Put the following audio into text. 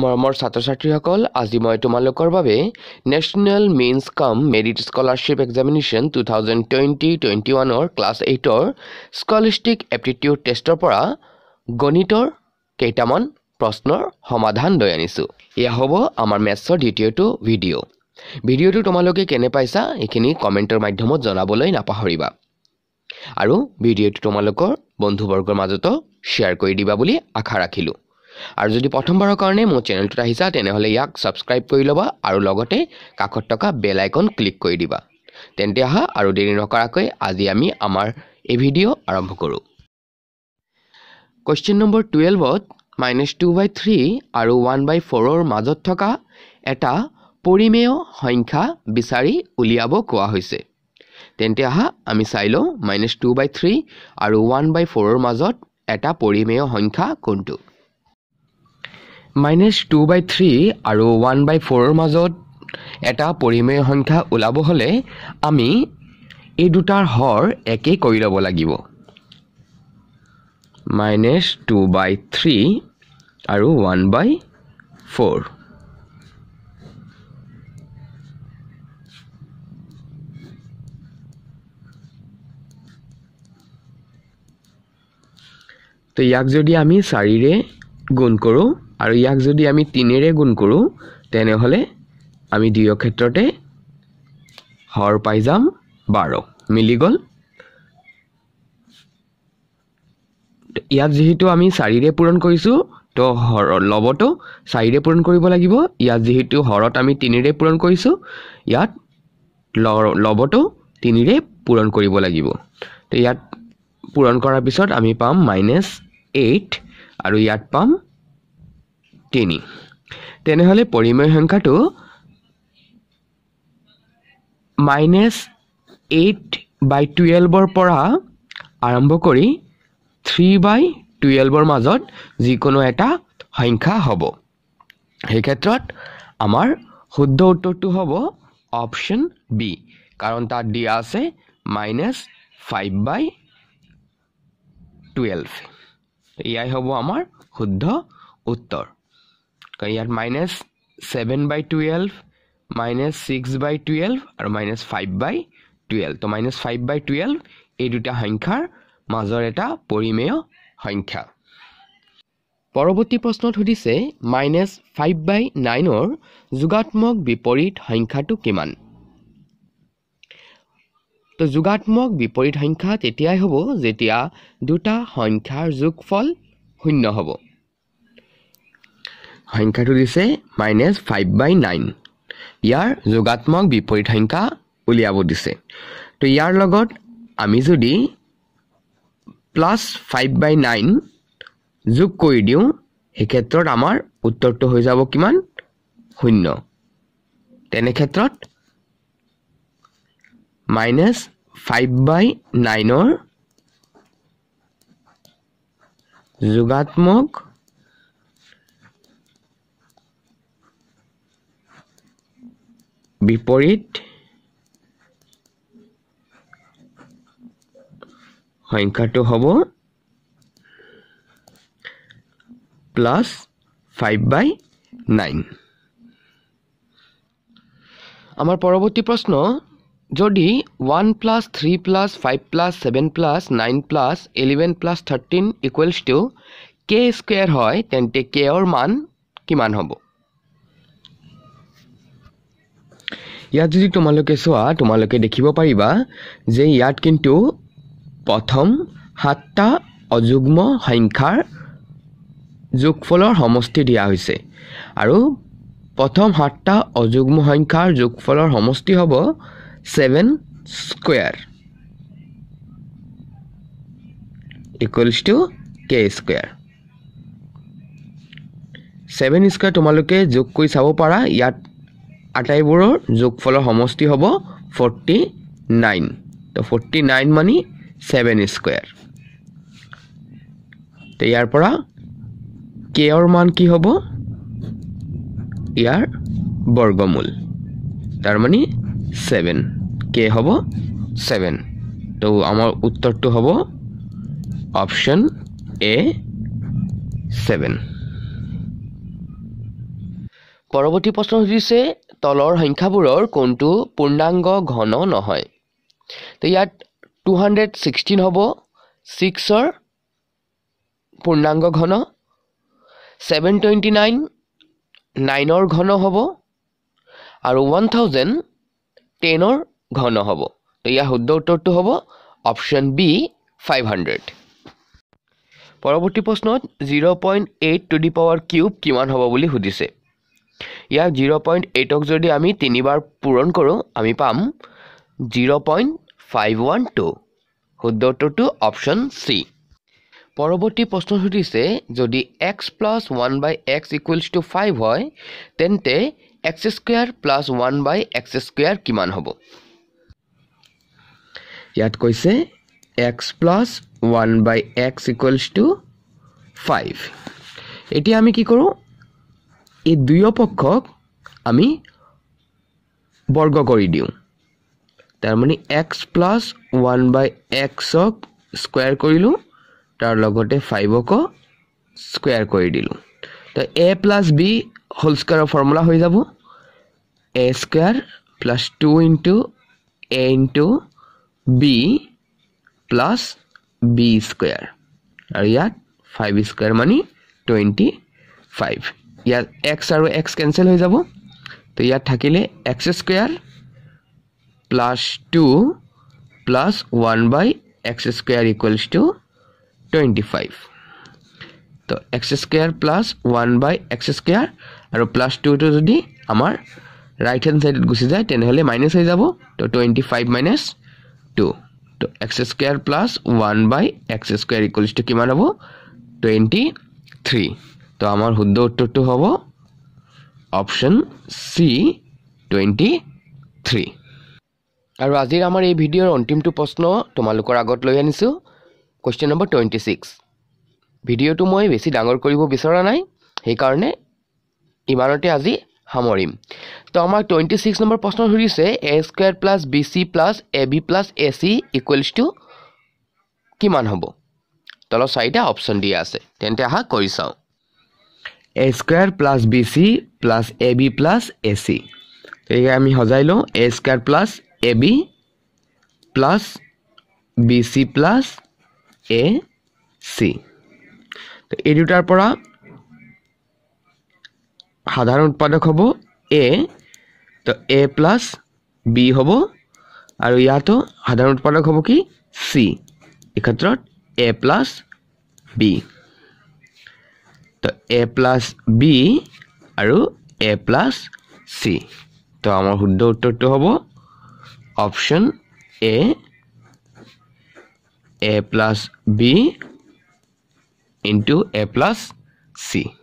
মৰমৰ ছাত্ৰ ছাত্ৰীসকল আজি মই তোমালোকৰ বাবে national means cum merit scholarship examination two thousand twenty twenty ওৱানৰ ক্লাছ এইটৰ স্কলিষ্টিক এপ্টিটিউড টেষ্টৰ পৰা গণিতৰ কেইটামান প্ৰশ্নৰ সমাধান লৈ আনিছোঁ এয়া হ'ব আমাৰ মেথছৰ দ্বিতীয়টো ভিডিঅ' ভিডিঅ'টো তোমালোকে কেনে পাইছা এইখিনি কমেণ্টৰ মাধ্যমত জনাবলৈ নাপাহৰিবা আৰু ভিডিঅ'টো তোমালোকৰ বন্ধুবৰ্গৰ মাজতো শ্বেয়াৰ কৰি দিবা বুলি আশা ৰাখিলোঁ আৰু যদি প্ৰথমবাৰৰ কাৰণে মোৰ চেনেলটোত আহিছা তেনেহ'লে ইয়াক ছাবস্ক্ৰাইব কৰি ল'বা আৰু লগতে কাষত থকা বেল আইকন ক্লিক কৰি দিবা তেন্তে আহা আৰু দেৰি নকৰাকৈ আজি আমি আমাৰ এই ভিডিঅ' আৰম্ভ কৰোঁ কুৱেশ্যন নম্বৰ টুৱেলভত মাইনাছ টু বাই থ্ৰী আৰু ওৱান বাই ফ'ৰৰ মাজত থকা এটা পৰিমেয় সংখ্যা বিচাৰি উলিয়াব কোৱা হৈছে তেন্তে আহা আমি চাই লওঁ মাইনাছ টু বাই থ্ৰী আৰু ওৱান বাই ফ'ৰৰ মাজত এটা পৰিমেয় সংখ্যা কোনটো মাইনাছ টু বাই থ্ৰী আৰু ওৱান বাই ফ'ৰৰ মাজত এটা পৰিমেয় সংখ্যা ওলাব হ'লে আমি এই দুটাৰ হৰ একে কৰি ল'ব লাগিব মাইনাছ টু বাই থ্ৰী আৰু ওৱান বাই ফ'ৰ তো ইয়াক যদি আমি চাৰিৰে গুণ কৰোঁ আৰু ইয়াক যদি আমি তিনিৰে গুণ কৰোঁ তেনেহ'লে আমি দুয়ো ক্ষেত্ৰতে হৰ পাই যাম বাৰ মিলি গ'ল ইয়াত যিহেতু আমি চাৰিৰে পূৰণ কৰিছোঁ তো হৰ লবটো চাৰিৰে পূৰণ কৰিব লাগিব ইয়াত যিহেতু হৰত আমি তিনিৰে পূৰণ কৰিছোঁ ইয়াত লবটো তিনিৰে পূৰণ কৰিব লাগিব তো ইয়াত পূৰণ কৰাৰ পিছত আমি পাম মাইনাছ এইট আৰু ইয়াত পাম তিনি তেনেহ'লে পৰিমেয় সংখ্যাটো মাইনাছ এইট বাই টুৱেলভৰ পৰা আৰম্ভ কৰি থ্ৰী বাই টুৱেলভৰ মাজত যিকোনো এটা সংখ্যা হ'ব সেই ক্ষেত্ৰত আমাৰ শুদ্ধ উত্তৰটো হ'ব অপশ্যন বি কাৰণ তাত দিয়া আছে মাইনাছ ফাইভ বাই টুৱেলভ এয়াই হ'ব আমাৰ শুদ্ধ উত্তৰ কৰা ইয়াত minus seven by twelve minus six by twelve আৰু মাইনাছ ফাইভ বাই টুৱেল্ভ ত' মাইনাছ ফাইভ বাই টুৱেল্ভ এই দুটা সংখ্যাৰ মাজৰ এটা পৰিমেয় সংখ্যা পৰৱৰ্তী প্ৰশ্নত সুধিছে মাইনাছ ফাইভ বাই নাইনৰ যোগাত্মক বিপৰীত সংখ্যাটো কিমান ত' যোগাত্মক বিপৰীত সংখ্যা তেতিয়াই হ'ব যেতিয়া দুটা সংখ্যাৰ যোগফল শূন্য হ'ব সংখ্যাটো দিছে মাইনাছ ফাইভ বাই নাইন ইয়াৰ যোগাত্মক বিপৰীত সংখ্যা উলিয়াব দিছে তো ইয়াৰ লগত আমি যদি প্লাছ ফাইভ বাই নাইন যোগ কৰি দিওঁ সেই ক্ষেত্ৰত আমাৰ উত্তৰটো হৈ যাব কিমান শূন্য তেনে ক্ষেত্ৰত মাইনাছ ফাইভ বাই নাইনৰ যোগাত্মক বিপরীত সংখ্যাটো হ'ব প্লাছ ফাইভ বাই নাইন আমাৰ পৰৱৰ্তী প্ৰশ্ন যদি one plus three plus five plus seven plus nine plus eleven plus thirteen equals to K square হয় তেন্তে কেৰ মান কিমান হ'ব ইয়াত যদি তোমালোকে চোৱা তোমালোকে দেখিব পাৰিবা যে ইয়াত কিন্তু প্ৰথম সাতটা অযুগ্ম সংখ্যাৰ যোগফলৰ সমষ্টি দিয়া হৈছে আৰু প্ৰথম সাতটা অযুগ্ম সংখ্যাৰ যোগফলৰ সমষ্টি হ'ব seven square equals to K square seven square তোমালোকে যোগ কৰি চাব পাৰা ইয়াত আটাইবোৰৰ যোগফলৰ সমষ্টি হ'ব ফৰ্টি নাইন তো ফৰ্টি নাইন মানি ছেভেন স্কুৱেৰ তো ইয়াৰ পৰা কেৰ মান কি হ'ব ইয়াৰ বৰ্গমূল তাৰ মানে ছেভেন কে হ'ব ছেভেন তো আমাৰ উত্তৰটো হ'ব অপশ্যন এ ছেভেন পৰৱৰ্তী প্ৰশ্ন সুধিছে তলৰ সংখ্যাবোৰৰ কোনটো পূৰ্ণাংগ ঘন নহয় তো ইয়াত টু হাণ্ড্ৰেড ছিক্সটিন হ'ব ছিক্সৰ পূৰ্ণাংগ ঘন ছেভেন টুৱেণ্টি নাইন নাইনৰ ঘন হ'ব আৰু ওৱান থাউজেণ্ড টেনৰ ঘন হ'ব তো ইয়াৰ শুদ্ধ উত্তৰটো হ'ব অপশ্যন বি ফাইভ হাণ্ড্ৰেড পৰৱৰ্তী প্ৰশ্নত zero' point eight to the power cube কিমান হ'ব বুলি সুধিছে ইয়াক জিৰ' পইণ্ট এইটক যদি আমি তিনিবাৰ পূৰণ কৰোঁ আমি পাম zero' point five one two শুদ্ধ উত্তৰটো অপশ্যন চি পৰৱৰ্তী প্ৰশ্ন সুধিছে যদি X plus one by X equals to five হয় তেন্তে X square plus one by X square কিমান হ'ব ইয়াত কৈছে X plus one by X equals to five এতিয়া আমি কি কৰোঁ এই দুয়ো পক্ষক আমি বৰ্গ কৰি দিওঁ তাৰমানে এক্স প্লাছ ওৱান বাই এক্সক স্কুৱেৰ কৰিলোঁ তাৰ লগতে ফাইভকো স্কুৱেৰ কৰি দিলোঁ তো এ প্লাছ বি হোল স্কুৱেৰৰ ফৰ্মুলা হৈ যাব A square plus two into A into B plus B square আৰু ইয়াত ফাইভ স্কুৱেৰ মানে টুৱেণ্টি ফাইভ ইয়াত এক্স আৰু এক্স কেনচেল হৈ যাব তো ইয়াত থাকিলে X square plus two plus one by X square equals to twenty five তো X square plus one by X square আৰু প্লাছ টুটো যদি আমাৰ ৰাইট হেণ্ড চাইডত গুচি যায় তেনেহ'লে মাইনাছ হৈ যাব তো টুৱেণ্টি ফাইভ মাইনাছ টু তো X square plus one by X square equals to কিমান হ'ব টুৱেণ্টি থ্ৰী তো আমার শুদ্ধ উত্তরটা হব অপশন সি টুয়েন্টি থ্রি আর আজির আমার এই ভিডিওর অন্তিমটা প্রশ্ন তোমালোকর আগত লই আনিছো কোশ্চেন নম্বর টুয়েন্টি সিক্স ভিডিওটা মানে বেশি ডর করব বিচরা নাই সেই কারণে ইমানতে আজি সামৰিম তো আমাৰ টুৱেণ্টি ছিক্স নম্বৰ প্ৰশ্ন সুধিছে A square plus B C plus A B plus A C equals to কিমান হ'ব তলত চাৰিটা অপশ্যন দিয়া আছে তেন্তে আহা কৰি চাওঁ A square plus B C plus A B plus A C গতিকে আমি সজাই লওঁ A square plus A B plus B C plus A C এই দুটাৰ পৰা সাধাৰণ উৎপাদক হ'ব এ তো এ প্লাছ বি হ'ব আৰু ইয়াতো সাধাৰণ উৎপাদক হ'ব কি চি এই ক্ষেত্ৰত এ প্লাছ বি তো এ প্লাস বি আর এ প্লাস সি তো আমার শুদ্ধ উত্তরটা হব option A A plus B into A plus C